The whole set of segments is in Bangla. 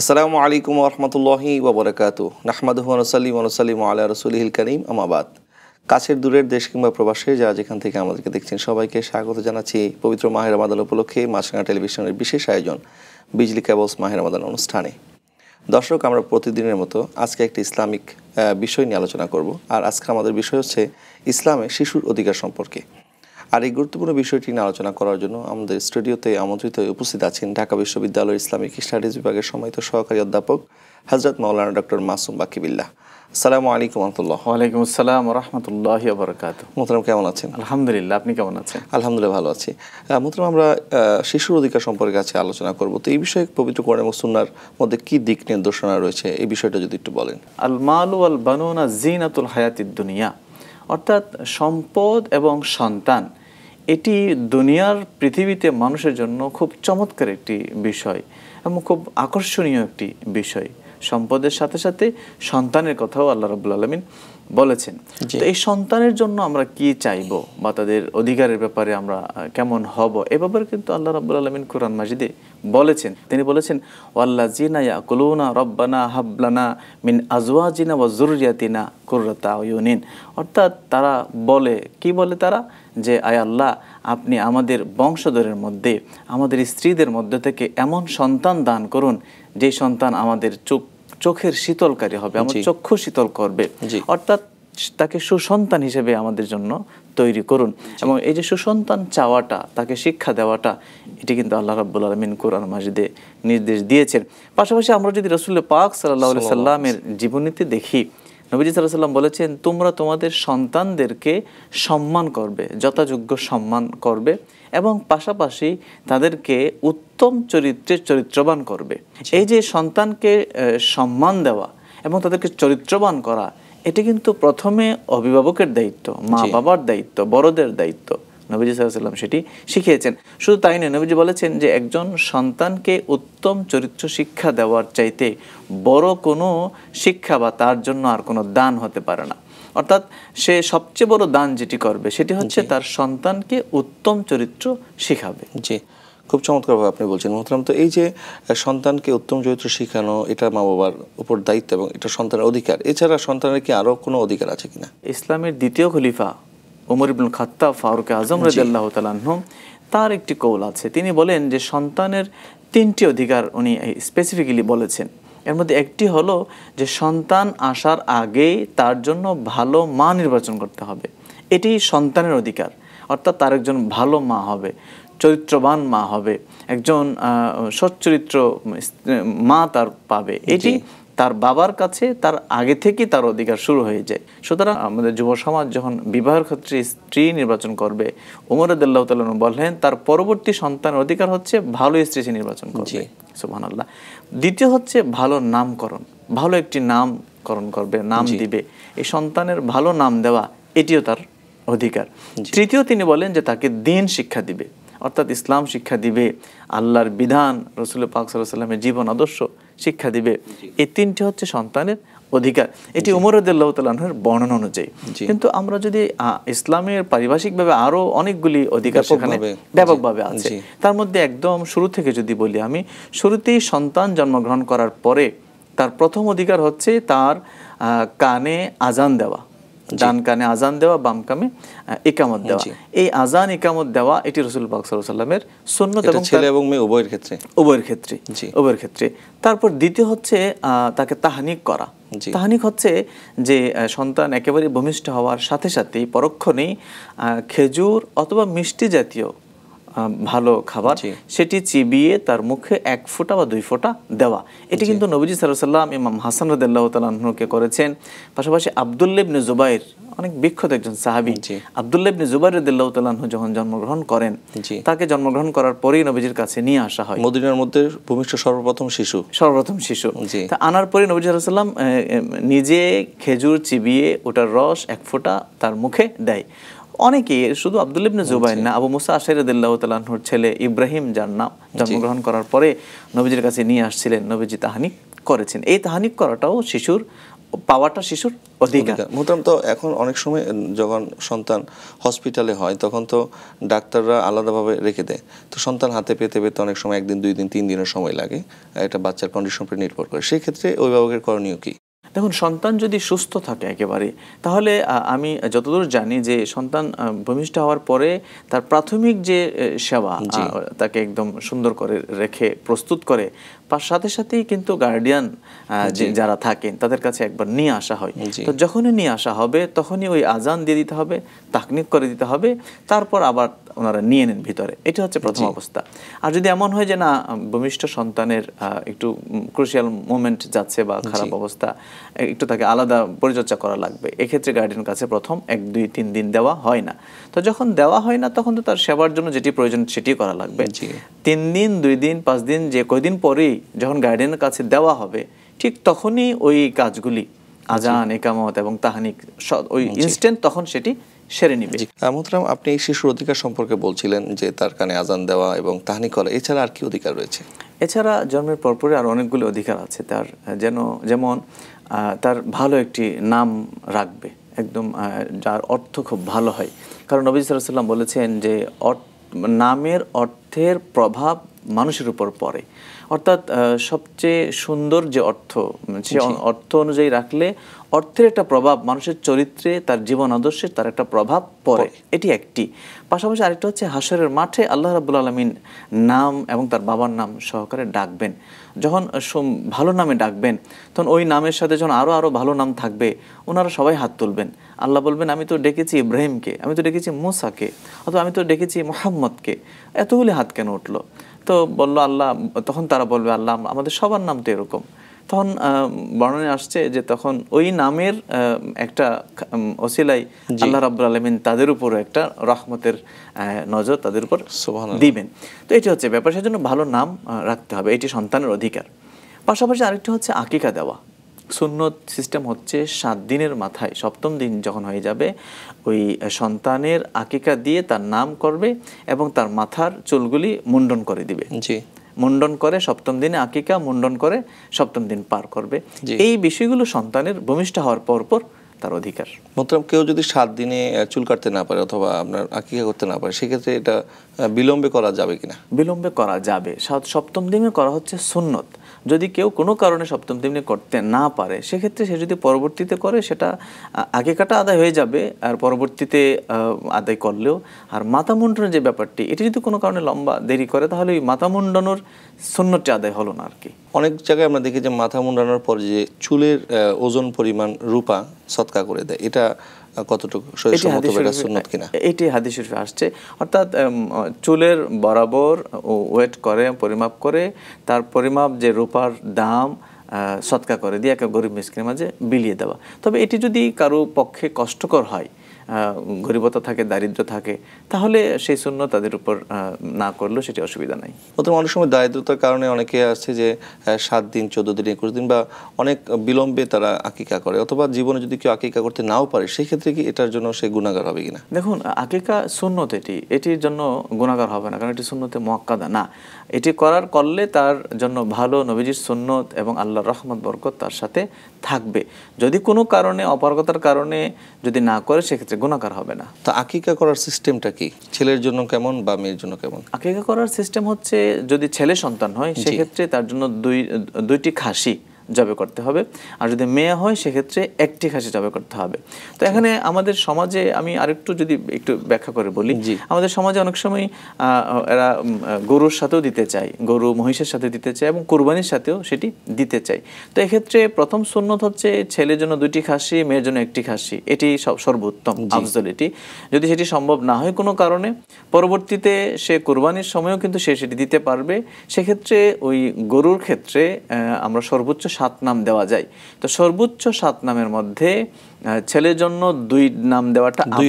আসসালামু আলাইকুম রহমতুল্লাহি ওবরাকাত নাহমাদু ওনসালিম ওনসালিম আল্লাহ রসুলহিল করিম আমাবাদ কাছের দূরের দেশ কিংবা প্রবাসে যারা যেখান থেকে আমাদেরকে দেখছেন সবাইকে স্বাগত জানাচ্ছি পবিত্র মাহের আমাদান উপলক্ষে মাসরাঙা টেলিভিশনের বিশেষ আয়োজন বিজলি ক্যাবলস মাহের আমাদান অনুষ্ঠানে দর্শক আমরা প্রতিদিনের মতো আজকে একটি ইসলামিক বিষয় নিয়ে আলোচনা করব আর আজকে আমাদের বিষয় হচ্ছে ইসলামে শিশুর অধিকার সম্পর্কে আর এই গুরুত্বপূর্ণ বিষয়টি নিয়ে আলোচনা করার জন্য আমাদের স্টুডিওতে আমন্ত্রিত উপস্থিত আছেন ঢাকা বিশ্ববিদ্যালয় ইসলামিক স্টাডিজ বিভাগের সম্মানিত সহকারী অধ্যাপক হজরত মাওলানা ডক্টর মাসুম বাকিবিল্লাহ সালাম আলাইকুম রহমতুল্লাহ ওয়ালাইকুম আসসালাম রহমতুল্লাহ বরকাত মোহতরম কেমন আছেন আলহামদুলিল্লাহ আপনি কেমন আছেন আলহামদুলিল্লাহ ভালো আছি মোহতরম আমরা শিশুর অধিকার সম্পর্কে আছে আলোচনা করব তো এই বিষয়ে পবিত্র কোরআন এবং সুন্নার মধ্যে কি দিক নির্দেশনা রয়েছে এই বিষয়টা যদি একটু বলেন আল মালু আল বানুনা জিনাতুল হায়াতিদ দুনিয়া অর্থাৎ সম্পদ এবং সন্তান এটি দুনিয়ার পৃথিবীতে মানুষের জন্য খুব চমৎকার একটি বিষয় এবং খুব আকর্ষণীয় একটি বিষয় সম্পদের সাথে সাথে সন্তানের কথাও আল্লাহ রবুল আলমিন বলেছেন তো এই সন্তানের জন্য আমরা কি চাইব বা তাদের অধিকারের ব্যাপারে আমরা কেমন হব এ ব্যাপারে কিন্তু আল্লাহ রাবুল আলমিন কোরআন মাজিদে বলেছেন তিনি বলেছেন ওয়াল্লা জিনা কুলুনা রব্বানা হাবলানা মিন আজওয়া জিনা ওয়া জুরিয়াতিনা কুররাতা ইউনিন অর্থাৎ তারা বলে কি বলে তারা যে আয় আল্লাহ আপনি আমাদের বংশধরের মধ্যে আমাদের স্ত্রীদের মধ্যে থেকে এমন সন্তান দান করুন যে সন্তান আমাদের চোখ চোখের শীতলকারী হবে আমার চক্ষু শীতল করবে অর্থাৎ তাকে সুসন্তান হিসেবে আমাদের জন্য তৈরি করুন এবং এই যে সুসন্তান চাওয়াটা তাকে শিক্ষা দেওয়াটা এটি কিন্তু আল্লাহ রাবুল আলমিন কোরআন মাসিদে নির্দেশ দিয়েছেন পাশাপাশি আমরা যদি রসুল্লা পাক সাল্লাহ সাল্লামের জীবনীতে দেখি নবীজি সাল্লাম বলেছেন তোমরা তোমাদের সন্তানদেরকে সম্মান করবে যথাযোগ্য সম্মান করবে এবং পাশাপাশি তাদেরকে উত্তম চরিত্রে চরিত্রবান করবে আচ্ছা। এই যে সন্তানকে সম্মান দেওয়া এবং তাদেরকে চরিত্রবান করা এটি কিন্তু প্রথমে অভিভাবকের দায়িত্ব মা বাবার দায়িত্ব বড়দের দায়িত্ব নবীজি সাল্লাম সেটি শিখিয়েছেন শুধু তাই নয় নবীজি বলেছেন যে একজন সন্তানকে উত্তম চরিত্র শিক্ষা দেওয়ার চাইতে বড় কোনো শিক্ষা বা তার জন্য আর কোনো দান হতে পারে না অর্থাৎ সে সবচেয়ে বড় দান যেটি করবে সেটি হচ্ছে তার সন্তানকে উত্তম চরিত্র শিখাবে জি খুব চমৎকারভাবে আপনি বলছেন মহতরাম তো এই যে সন্তানকে উত্তম চরিত্র শেখানো এটা মা বাবার উপর দায়িত্ব এবং এটা সন্তানের অধিকার এছাড়া সন্তানের কি আরও কোনো অধিকার আছে কিনা ইসলামের দ্বিতীয় খলিফা ওমর ইবুল খাত্তা ফারুক আজম রাজাল্লাহ তালাহ তার একটি কৌল আছে তিনি বলেন যে সন্তানের তিনটি অধিকার উনি স্পেসিফিক্যালি বলেছেন এর মধ্যে একটি হলো যে সন্তান আসার আগে তার জন্য ভালো মা নির্বাচন করতে হবে এটি সন্তানের অধিকার অর্থাৎ তার একজন ভালো মা হবে চরিত্রবান মা হবে একজন সচ্চরিত্র মা তার পাবে এটি তার বাবার কাছে তার আগে থেকে তার অধিকার শুরু হয়ে যায় সুতরাং আমাদের যুব সমাজ যখন বিবাহের ক্ষেত্রে স্ত্রী নির্বাচন করবে উমর আদাল্লাহ তালন বললেন তার পরবর্তী সন্তানের অধিকার হচ্ছে ভালো স্ত্রী সে নির্বাচন করছে সুবাহ আল্লাহ দ্বিতীয় হচ্ছে ভালো নামকরণ ভালো একটি নামকরণ করবে নাম দিবে এই সন্তানের ভালো নাম দেওয়া এটিও তার অধিকার তৃতীয় তিনি বলেন যে তাকে দিন শিক্ষা দিবে অর্থাৎ ইসলাম শিক্ষা দিবে আল্লাহর বিধান রসুল পাক সাল্লামের জীবন আদর্শ শিক্ষা দিবে এই তিনটি হচ্ছে সন্তানের অধিকার এটি উমর রদুল্লাহ তালাহের বর্ণনা অনুযায়ী কিন্তু আমরা যদি ইসলামের পারিভাষিকভাবে আরও অনেকগুলি অধিকার সেখানে ব্যাপকভাবে আছে তার মধ্যে একদম শুরু থেকে যদি বলি আমি শুরুতেই সন্তান জন্মগ্রহণ করার পরে তার প্রথম অধিকার হচ্ছে তার কানে আজান দেওয়া ডান কানে আজান দেওয়া বাম কানে একামত দেওয়া এই আজান একামত দেওয়া এটি রসুল পাক সাল্লামের সন্ন্যত এবং ছেলে এবং মেয়ে উভয়ের ক্ষেত্রে উভয়ের ক্ষেত্রে উভয়ের ক্ষেত্রে তারপর দ্বিতীয় হচ্ছে তাকে তাহানিক করা তাহানিক হচ্ছে যে সন্তান একেবারে ভূমিষ্ঠ হওয়ার সাথে সাথে পরক্ষণেই খেজুর অথবা মিষ্টি জাতীয় ভালো খাবার সেটি চিবিয়ে তার মুখে এক ফোঁটা বা দুই ফোঁটা দেওয়া এটি কিন্তু নবীজি সাল্লাম ইমাম হাসান রদাল্লাহ তালাহনুকে করেছেন পাশাপাশি আবদুল্লিবনে জুবাইর অনেক বিখ্যাত একজন সাহাবি আবদুল্লাবনে জুবাইর রদুল্লাহ তালাহনু যখন জন্মগ্রহণ করেন তাকে জন্মগ্রহণ করার পরেই নবীজির কাছে নিয়ে আসা হয় মদিনার মধ্যে ভূমিষ্ঠ সর্বপ্রথম শিশু সর্বপ্রথম শিশু তা আনার পরে নবীজ সাল্লাম নিজে খেজুর চিবিয়ে ওটার রস এক ফোঁটা তার মুখে দেয় অনেকে শুধু আব্দুল ইবনে আচ্ছা। জুবাইর না আবু মুসা আশাইরদুল্লাহ তালাহুর ছেলে ইব্রাহিম যার নাম জন্মগ্রহণ করার পরে নবীজির কাছে নিয়ে আসছিলেন নবীজি তাহানি করেছেন এই তাহানি করাটাও শিশুর পাওয়াটা শিশুর অধিকার মোহতারাম তো এখন অনেক সময় যখন সন্তান হসপিটালে হয় তখন তো ডাক্তাররা আলাদাভাবে রেখে দেয় তো সন্তান হাতে পেতে পেতে অনেক সময় একদিন দুই দিন তিন দিনের সময় লাগে এটা বাচ্চার কন্ডিশন উপরে নির্ভর করে সেক্ষেত্রে অভিভাবকের করণীয় কী দেখুন সন্তান যদি সুস্থ থাকে একেবারে তাহলে আমি যতদূর জানি যে সন্তান ভূমিষ্ঠ হওয়ার পরে তার প্রাথমিক যে সেবা তাকে একদম সুন্দর করে রেখে প্রস্তুত করে সাথে সাথেই কিন্তু গার্ডিয়ান যারা থাকেন তাদের কাছে একবার নিয়ে আসা হয় তো যখনই নিয়ে আসা হবে তখনই ওই আজান দিয়ে দিতে হবে তাকনিক করে দিতে হবে তারপর আবার ওনারা নিয়ে নেন ভিতরে এটা হচ্ছে প্রথম অবস্থা আর যদি এমন হয় যে না ভূমিষ্ঠ সন্তানের একটু ক্রুশিয়াল মোমেন্ট যাচ্ছে বা খারাপ অবস্থা একটু তাকে আলাদা পরিচর্যা করা লাগবে এক্ষেত্রে গার্ডিয়ান কাছে প্রথম এক দুই তিন দিন দেওয়া হয় না তো যখন দেওয়া হয় না তখন তো তার সেবার জন্য যেটি প্রয়োজন সেটি করা লাগবে তিন দিন দুই দিন পাঁচ দিন যে কয়দিন পরেই যখন গার্ডিয়ানের কাছে দেওয়া হবে ঠিক তখনই ওই কাজগুলি আজান একামত এবং তাহানিক ওই ইনস্ট্যান্ট তখন সেটি সেরে নিবে মোহতরাম আপনি এই শিশুর অধিকার সম্পর্কে বলছিলেন যে তার কানে আজান দেওয়া এবং তাহানি করা এছাড়া আর কি অধিকার রয়েছে এছাড়া জন্মের পরপরে আর অনেকগুলো অধিকার আছে তার যেন যেমন তার ভালো একটি নাম রাখবে একদম যার অর্থ খুব ভালো হয় কারণ নবী সাল্লাম বলেছেন যে নামের অর্থ অর্থের প্রভাব মানুষের উপর পড়ে অর্থাৎ সবচেয়ে সুন্দর যে অর্থ সে অর্থ অনুযায়ী রাখলে অর্থের একটা প্রভাব মানুষের চরিত্রে তার জীবন আদর্শে তার একটা প্রভাব পড়ে এটি একটি পাশাপাশি আরেকটা হচ্ছে হাসরের মাঠে আল্লাহ রাবুল আলমিন নাম এবং তার বাবার নাম সহকারে ডাকবেন যখন ভালো নামে ডাকবেন তখন ওই নামের সাথে যখন আরও আরও ভালো নাম থাকবে ওনারা সবাই হাত তুলবেন আল্লাহ বলবেন আমি তো ডেকেছি ইব্রাহিমকে আমি তো ডেকেছি মুসাকে অথবা আমি তো ডেকেছি মোহাম্মদকে এতগুলি হাত কেন উঠলো তো বলল আল্লাহ তখন তারা বলবে আল্লাহ আমাদের সবার নাম তো এরকম তখন বর্ণনে আসছে যে তখন ওই নামের একটা অসিলাই আল্লাহ রাবুল আলমিন তাদের উপরও একটা রহমতের নজর তাদের উপর দিবেন তো এটি হচ্ছে ব্যাপার সেজন্য ভালো নাম রাখতে হবে এটি সন্তানের অধিকার পাশাপাশি আরেকটি হচ্ছে আকিকা দেওয়া সুন্নত সিস্টেম হচ্ছে সাত দিনের মাথায় সপ্তম দিন যখন হয়ে যাবে ওই সন্তানের আকিকা দিয়ে তার নাম করবে এবং তার মাথার চুলগুলি মুন্ডন করে দিবে জি মুন্ডন করে সপ্তম দিনে আকিকা মুন্ডন করে সপ্তম দিন পার করবে এই বিষয়গুলো সন্তানের ভূমিষ্ঠ হওয়ার পর পর তার অধিকার মতলব কেউ যদি সাত দিনে চুল কাটতে না পারে অথবা আপনার আকিকা করতে না পারে সেক্ষেত্রে এটা বিলম্বে করা যাবে কিনা বিলম্বে করা যাবে সাত সপ্তম দিনে করা হচ্ছে সুন্নত যদি কেউ কোনো কারণে সপ্তম দিনে করতে না পারে সেক্ষেত্রে সে যদি পরবর্তীতে করে সেটা কাটা আদায় হয়ে যাবে আর পরবর্তীতে আদায় করলেও আর মাথা মুন্ডনের যে ব্যাপারটি এটি যদি কোনো কারণে লম্বা দেরি করে তাহলে ওই মাথা মুন্ডানোর সৈন্যটি আদায় হলো না আর কি অনেক জায়গায় আমরা দেখি যে মাথা মুন্ডানোর পর যে চুলের ওজন পরিমাণ রূপা সৎকা করে দেয় এটা কতটুকু এটি হাদিস শরীফে আসছে অর্থাৎ চুলের বরাবর ওয়েট করে পরিমাপ করে তার পরিমাপ যে রূপার দাম সৎকা করে দিয়ে একে গরিব মিসকিনের মাঝে বিলিয়ে দেওয়া তবে এটি যদি কারো পক্ষে কষ্টকর হয় গরিবতা থাকে দারিদ্র থাকে তাহলে সেই শূন্য তাদের উপর না করলেও সেটি অসুবিধা নাই প্রথম অনেক সময় দারিদ্রতার কারণে অনেকে আসছে যে সাত দিন চোদ্দ দিন একুশ দিন বা অনেক বিলম্বে তারা আকিকা করে অথবা জীবনে যদি কেউ আকিকা করতে নাও পারে সেই ক্ষেত্রে কি এটার জন্য সে গুণাগার হবে কিনা দেখুন আকিকা শূন্যত এটি এটির জন্য গুণাগার হবে না কারণ এটি শূন্যতে মক্কাদা না এটি করার করলে তার জন্য ভালো নবীজির সুন্নত এবং আল্লাহ রহমত বরকত তার সাথে থাকবে যদি কোনো কারণে অপারগতার কারণে যদি না করে সেক্ষেত্রে গুণাকার হবে না তো আকিকা করার সিস্টেমটা কি ছেলের জন্য কেমন বা মেয়ের জন্য কেমন আকিকা করার সিস্টেম হচ্ছে যদি ছেলে সন্তান হয় সেক্ষেত্রে তার জন্য দুই দুইটি খাসি জবে করতে হবে আর যদি মেয়ে হয় সেক্ষেত্রে একটি খাসি জবে করতে হবে তো এখানে আমাদের সমাজে আমি আরেকটু যদি একটু ব্যাখ্যা করে বলি আমাদের সমাজে অনেক সময় এরা গরুর সাথেও দিতে চায় গরু মহিষের সাথে দিতে চায় এবং কোরবানির সাথেও সেটি দিতে চায় তো এক্ষেত্রে প্রথম সুন্নত হচ্ছে ছেলের জন্য দুইটি খাসি মেয়ের জন্য একটি খাসি এটি সব সর্বোত্তম আফজল এটি যদি সেটি সম্ভব না হয় কোনো কারণে পরবর্তীতে সে কোরবানির সময়ও কিন্তু সে সেটি দিতে পারবে সেক্ষেত্রে ওই গরুর ক্ষেত্রে আমরা সর্বোচ্চ সাত নাম দেওয়া যায় তো সর্বোচ্চ সাত নামের মধ্যে ছেলের জন্য দুই নাম দেওয়াটা দুই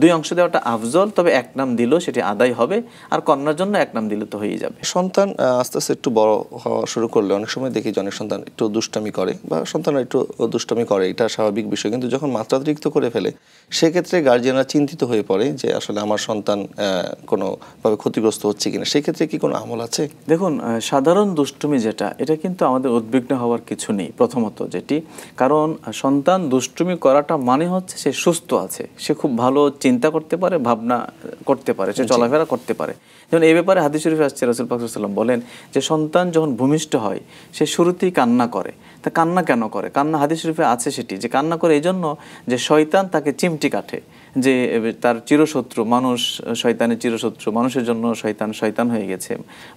দুই অংশ দেওয়াটা আফজল তবে এক নাম দিল সেটি আদায় হবে আর কন্যার জন্য এক নাম দিলে তো হয়ে যাবে সন্তান আস্তে আস্তে একটু বড় হওয়া শুরু করলে অনেক সময় দেখি যে অনেক সন্তান একটু দুষ্টামি করে বা সন্তানরা একটু দুষ্টামি করে এটা স্বাভাবিক বিষয় কিন্তু যখন মাত্রাতিরিক্ত করে ফেলে সেক্ষেত্রে গার্জিয়ানরা চিন্তিত হয়ে পড়ে যে আসলে আমার সন্তান কোনোভাবে ক্ষতিগ্রস্ত হচ্ছে কিনা সেক্ষেত্রে কি কোনো আমল আছে দেখুন সাধারণ দুষ্টুমি যেটা এটা কিন্তু আমাদের উদ্বিগ্ন হওয়ার কিছু নেই প্রথমত যেটি কারণ সন্তান দুষ্টুমি করাটা মানে হচ্ছে সে সুস্থ আছে সে খুব ভালো চিন্তা করতে পারে ভাবনা করতে পারে সে চলাফেরা করতে পারে যেমন এই ব্যাপারে হাদিস শরীফ আসছে রসুল পাকসাল্লাম বলেন যে সন্তান যখন ভূমিষ্ঠ হয় সে শুরুতেই কান্না করে তা কান্না কেন করে কান্না হাদি শরীফে আছে সেটি যে কান্না করে এই জন্য যে শয়তান তাকে চিমটি কাঠে যে তার চিরশত্রু মানুষ শয়তানের চিরশত্রু মানুষের জন্য শয়তান শয়তান হয়ে গেছে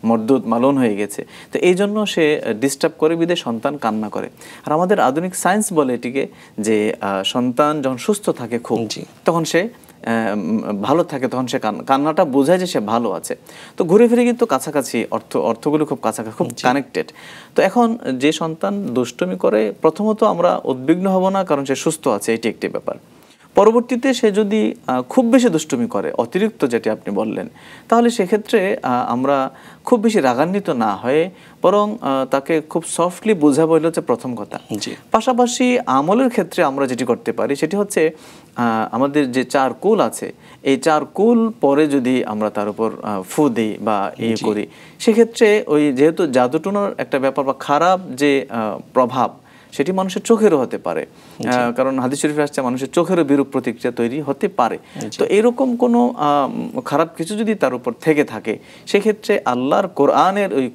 মর্দুদ মালন হয়ে গেছে তো এই জন্য সে ডিস্টার্ব করে বিদে সন্তান কান্না করে আর আমাদের আধুনিক সায়েন্স বলে এটিকে যে সন্তান যখন সুস্থ থাকে খুব তখন সে ভালো থাকে তখন সে কান্নাটা বোঝায় যে সে ভালো আছে তো ঘুরে ফিরে কিন্তু কাছাকাছি অর্থ অর্থগুলো খুব কাছাকাছি খুব কানেক্টেড তো এখন যে সন্তান দুষ্টমি করে প্রথমত আমরা উদ্বিগ্ন হব না কারণ সে সুস্থ আছে এটি একটি ব্যাপার পরবর্তীতে সে যদি খুব বেশি দুষ্টুমি করে অতিরিক্ত যেটি আপনি বললেন তাহলে সেক্ষেত্রে আমরা খুব বেশি রাগান্বিত না হয়ে বরং তাকে খুব সফটলি বোঝাবো এটা হচ্ছে প্রথম কথা পাশাপাশি আমলের ক্ষেত্রে আমরা যেটি করতে পারি সেটি হচ্ছে আমাদের যে চার কুল আছে এই চার কুল পরে যদি আমরা তার উপর ফু দিই বা ইয়ে করি সেক্ষেত্রে ওই যেহেতু জাদুটুনোর একটা ব্যাপার বা খারাপ যে প্রভাব সেটি মানুষের চোখেরও হতে পারে কারণ হাদিস শরীফ আসছে মানুষের চোখেরও বিরূপ প্রতিক্রিয়া তৈরি হতে পারে তো এরকম কোনো খারাপ কিছু যদি তার উপর থেকে থাকে সেক্ষেত্রে আল্লাহর কোরআনের ওই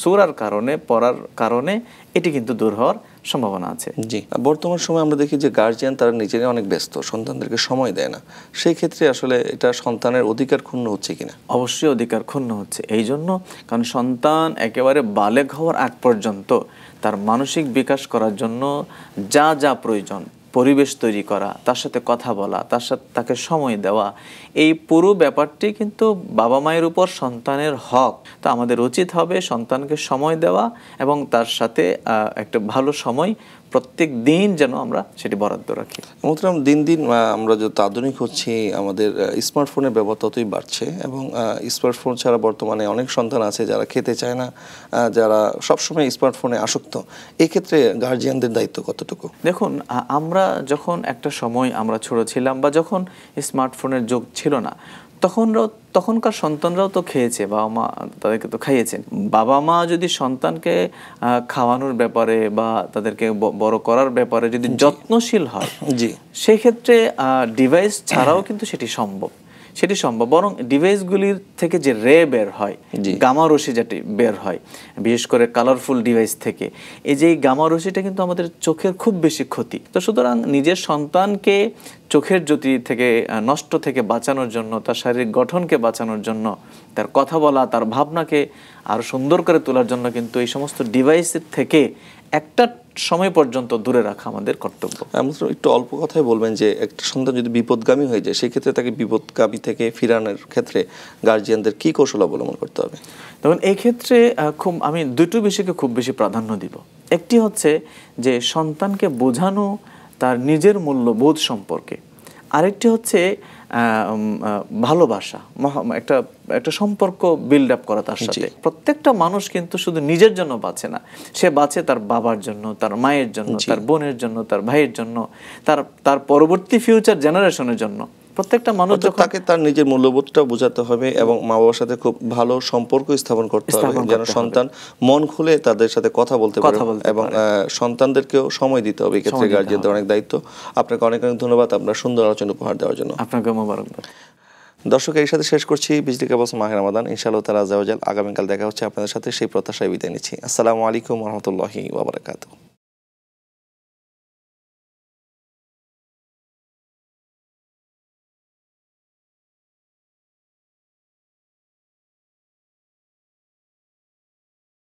সুরার কারণে পড়ার কারণে এটি কিন্তু দূর হওয়ার সম্ভাবনা আছে জি বর্তমান সময় আমরা দেখি যে গার্জিয়ান তারা নিজেরা অনেক ব্যস্ত সন্তানদেরকে সময় দেয় না সেই ক্ষেত্রে আসলে এটা সন্তানের অধিকার ক্ষুণ্ণ হচ্ছে কিনা অবশ্যই অধিকার ক্ষুণ্ণ হচ্ছে এই জন্য কারণ সন্তান একেবারে বালেক হওয়ার আগ পর্যন্ত তার মানসিক বিকাশ করার জন্য যা যা প্রয়োজন পরিবেশ তৈরি করা তার সাথে কথা বলা তার সাথে তাকে সময় দেওয়া এই পুরো ব্যাপারটি কিন্তু বাবা মায়ের উপর সন্তানের হক তো আমাদের উচিত হবে সন্তানকে সময় দেওয়া এবং তার সাথে একটা ভালো সময় প্রত্যেক দিন যেন আমরা সেটি বরাদ্দ রাখি মোহতরাম দিন দিন আমরা যত আধুনিক হচ্ছি আমাদের স্মার্টফোনের ব্যবহার ততই বাড়ছে এবং স্মার্টফোন ছাড়া বর্তমানে অনেক সন্তান আছে যারা খেতে চায় না যারা সবসময় স্মার্টফোনে আসক্ত এক্ষেত্রে গার্জিয়ানদের দায়িত্ব কতটুকু দেখুন আমরা যখন একটা সময় আমরা ছোট ছিলাম বা যখন স্মার্টফোনের যোগ ছিল না তখনরাও তখনকার সন্তানরাও তো খেয়েছে বাবা মা তাদেরকে তো খাইয়েছেন বাবা মা যদি সন্তানকে খাওয়ানোর ব্যাপারে বা তাদেরকে বড় করার ব্যাপারে যদি যত্নশীল হয় জি সেক্ষেত্রে ডিভাইস ছাড়াও কিন্তু সেটি সম্ভব সেটি সম্ভব বরং ডিভাইসগুলির থেকে যে রে বের হয় গামা রশি যেটি বের হয় বিশেষ করে কালারফুল ডিভাইস থেকে এই যে গামা রশিটা কিন্তু আমাদের চোখের খুব বেশি ক্ষতি তো সুতরাং নিজের সন্তানকে চোখের জ্যোতি থেকে নষ্ট থেকে বাঁচানোর জন্য তার শারীরিক গঠনকে বাঁচানোর জন্য তার কথা বলা তার ভাবনাকে আরও সুন্দর করে তোলার জন্য কিন্তু এই সমস্ত ডিভাইসের থেকে একটা সময় পর্যন্ত দূরে রাখা আমাদের কর্তব্য একটু অল্প কথায় বলবেন যে একটা সন্তান যদি বিপদগামী হয়ে যায় সেক্ষেত্রে তাকে বিপদগামী থেকে ফিরানোর ক্ষেত্রে গার্জিয়ানদের কি কৌশল অবলম্বন করতে হবে তখন এই ক্ষেত্রে খুব আমি দুটো বিষয়কে খুব বেশি প্রাধান্য দিব একটি হচ্ছে যে সন্তানকে বোঝানো তার নিজের মূল্যবোধ সম্পর্কে আরেকটি হচ্ছে ভালোবাসা একটা একটা সম্পর্ক বিল্ড আপ করা তার সাথে প্রত্যেকটা মানুষ কিন্তু শুধু নিজের জন্য বাঁচে না সে বাঁচে তার বাবার জন্য তার মায়ের জন্য তার বোনের জন্য তার ভাইয়ের জন্য তার তার পরবর্তী ফিউচার জেনারেশনের জন্য প্রত্যেকটা মানুষ তাকে তার নিজের মূল্যবোধটা বোঝাতে হবে এবং মা বাবার সাথে খুব ভালো সম্পর্ক স্থাপন করতে হবে যেন সন্তান মন খুলে তাদের সাথে কথা বলতে পারে এবং সন্তানদেরকেও সময় দিতে হবে এক্ষেত্রে গার্জিয়ানদের অনেক দায়িত্ব আপনাকে অনেক অনেক ধন্যবাদ আপনার সুন্দর আলোচনা উপহার দেওয়ার জন্য আপনাকে মোবারকবাদ দর্শক এর সাথে শেষ করছি বিজলি কেবলস মাহের রমাদান ইনশাআল্লাহ তালা জাওয়াজাল আগামীকাল দেখা হচ্ছে আপনাদের সাথে সেই প্রত্যাশায় বিদায় নিচ্ছি আসসালামু আলাইকুম রহমতুল্লাহি ওবরাকাতু